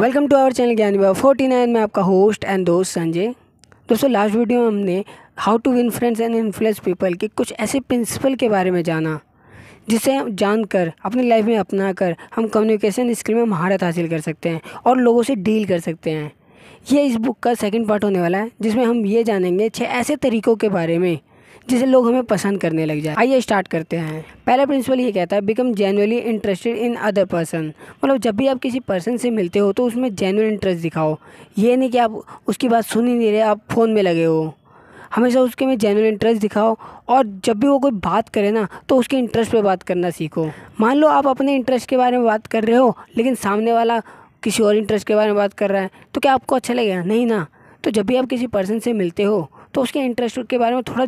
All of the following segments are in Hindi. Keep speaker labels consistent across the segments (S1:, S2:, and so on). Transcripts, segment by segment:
S1: वेलकम टू आवर चैनल ज्ञान विभाग फोर्टी नाइन में आपका होस्ट एंड दोस्त संजय दोस्तों लास्ट वीडियो में हमने how to friends and influence people के कुछ ऐसे प्रिंसिपल के बारे में जाना जिसे जानकर अपनी लाइफ में अपना कर हम कम्युनिकेशन स्किल में महारत हासिल कर सकते हैं और लोगों से डील कर सकते हैं ये इस बुक का सेकेंड पार्ट होने वाला है जिसमें हम ये जानेंगे छः ऐसे तरीक़ों के बारे में जिसे लोग हमें पसंद करने लग जाए आइए स्टार्ट करते हैं पहला प्रिंसिपल ये कहता है become genuinely interested in other person मतलब जब भी आप किसी पर्सन से मिलते हो तो उसमें जेनुअन इंटरेस्ट दिखाओ ये नहीं कि आप उसकी बात सुन ही नहीं रहे आप फ़ोन में लगे हो हमेशा उसके में जेनुअन इंटरेस्ट दिखाओ और जब भी वो कोई बात करे ना तो उसके इंटरेस्ट पे बात करना सीखो मान लो आप अपने इंटरेस्ट के बारे में बात कर रहे हो लेकिन सामने वाला किसी और इंटरेस्ट के बारे में बात कर रहा है तो क्या आपको अच्छा लगेगा नहीं ना तो जब भी आप किसी पर्सन से मिलते हो तो उसके इंटरेस्ट के बारे में थोड़ा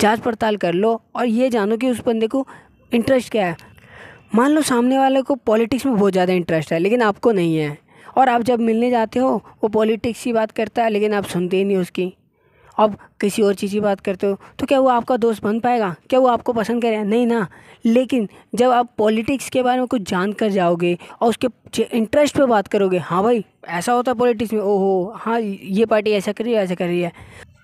S1: जांच पड़ताल कर लो और ये जानो कि उस बंदे को इंटरेस्ट क्या है मान लो सामने वाले को पॉलिटिक्स में बहुत ज़्यादा इंटरेस्ट है लेकिन आपको नहीं है और आप जब मिलने जाते हो वो पॉलिटिक्स की बात करता है लेकिन आप सुनते ही नहीं उसकी अब किसी और चीज़ की बात करते हो तो क्या वो आपका दोस्त बन पाएगा क्या वो आपको पसंद करेगा नहीं ना लेकिन जब आप पॉलिटिक्स के बारे में कुछ जान कर जाओगे और उसके इंटरेस्ट पे बात करोगे हाँ भाई ऐसा होता है पॉलिटिक्स में ओहो हाँ ये पार्टी ऐसा कर रही है ऐसा कर रही है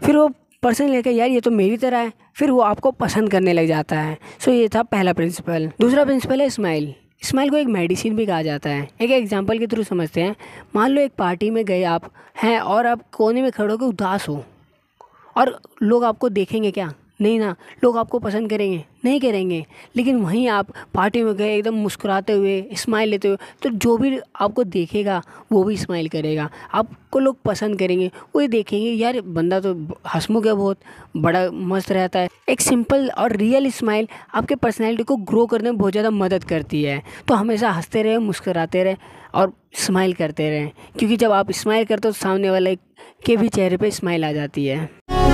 S1: फिर वो पर्सन लेकर यार ये तो मेरी तरह है फिर वो आपको पसंद करने लग जाता है सो ये था पहला प्रिंसिपल दूसरा प्रिंसिपल है स्माइल स्माइल को एक मेडिसिन भी कहा जाता है एक एग्जाम्पल के थ्रू समझते हैं मान लो एक पार्टी में गए आप हैं और आप कोने में खड़े होकर उदास हो और लोग आपको देखेंगे क्या नहीं ना लोग आपको पसंद करेंगे नहीं करेंगे लेकिन वहीं आप पार्टी में गए एकदम मुस्कुराते हुए स्माइल लेते हुए तो जो भी आपको देखेगा वो भी स्माइल करेगा आपको लोग पसंद करेंगे वो ये देखेंगे यार बंदा तो हंसमुख है बहुत बड़ा मस्त रहता है एक सिंपल और रियल स्माइल आपके पर्सनैलिटी को ग्रो करने में बहुत ज़्यादा मदद करती है तो हमेशा हंसते रहे मुस्कुराते रहे और स्माइल करते रहें क्योंकि जब आप स्माइल करते हो तो सामने वाले के भी चेहरे पर स्माइल आ जाती है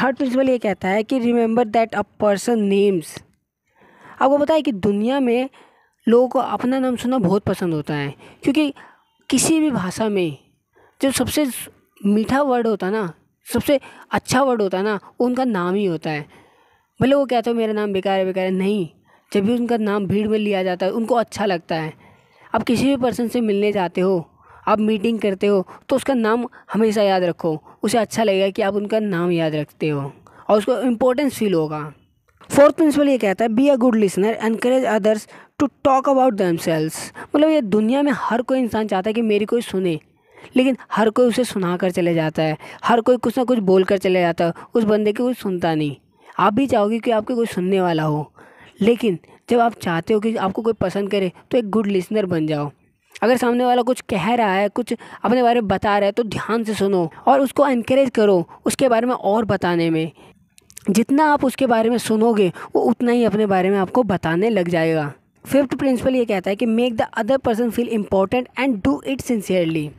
S1: थर्ड प्रिंसिपल ये कहता है कि remember that a person names आपको पता है कि दुनिया में लोगों को अपना नाम सुनना बहुत पसंद होता है क्योंकि किसी भी भाषा में जो सबसे मीठा वर्ड होता ना सबसे अच्छा वर्ड होता है ना वो उनका नाम ही होता है भले वो कहते हो मेरा नाम बेकार है बेकार है नहीं जब भी उनका नाम भीड़ में लिया जाता है उनको अच्छा लगता है आप किसी भी पर्सन से मिलने जाते हो आप मीटिंग करते हो तो उसका नाम हमेशा याद रखो उसे अच्छा लगेगा कि आप उनका नाम याद रखते हो और उसको इम्पोर्टेंस फील होगा फोर्थ प्रिंसिपल ये कहता है be a good listener encourage others to talk about themselves मतलब ये दुनिया में हर कोई इंसान चाहता है कि मेरी कोई सुने लेकिन हर कोई उसे सुना कर चले जाता है हर कोई कुछ ना कुछ बोल कर चले जाता है उस बंदे की कोई सुनता नहीं आप भी चाहोगे कि आपके कोई सुनने वाला हो लेकिन जब आप चाहते हो कि आपको कोई पसंद करे तो एक गुड लिसनर बन जाओ अगर सामने वाला कुछ कह रहा है कुछ अपने बारे में बता रहा है तो ध्यान से सुनो और उसको इनक्रेज करो उसके बारे में और बताने में जितना आप उसके बारे में सुनोगे वो उतना ही अपने बारे में आपको बताने लग जाएगा फिफ्थ प्रिंसिपल ये कहता है कि make the other person feel important and do it sincerely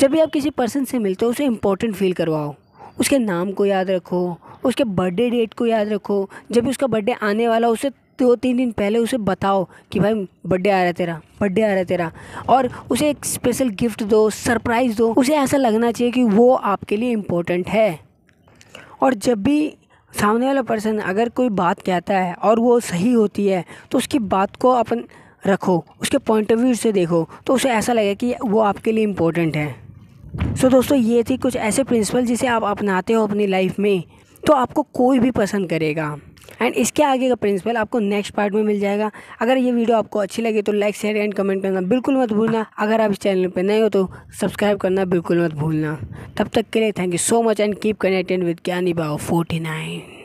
S1: जब भी आप किसी पर्सन से मिलते हो उसे इम्पॉर्टेंट फील करवाओ उसके नाम को याद रखो उसके बर्थडे डेट को याद रखो जब भी उसका बर्थडे आने वाला उसे दो तो तीन दिन पहले उसे बताओ कि भाई बर्थडे आ रहा है तेरा बर्थडे आ रहा है तेरा और उसे एक स्पेशल गिफ्ट दो सरप्राइज़ दो उसे ऐसा लगना चाहिए कि वो आपके लिए इम्पोर्टेंट है और जब भी सामने वाला पर्सन अगर कोई बात कहता है और वो सही होती है तो उसकी बात को अपन रखो उसके पॉइंट ऑफ व्यू से देखो तो उसे ऐसा लगे कि वो आपके लिए इम्पोर्टेंट है सो so, दोस्तों ये थी कुछ ऐसे प्रिंसिपल जिसे आप अपनाते हो अपनी लाइफ में तो आपको कोई भी पसंद करेगा एंड इसके आगे का प्रिंसिपल आपको नेक्स्ट पार्ट में मिल जाएगा अगर ये वीडियो आपको अच्छी लगे तो लाइक शेयर एंड कमेंट करना बिल्कुल मत भूलना अगर आप इस चैनल पर नए हो तो सब्सक्राइब करना बिल्कुल मत भूलना तब तक के लिए thank you so much and keep connected with ज्ञानी बाओ फोर्टी नाइन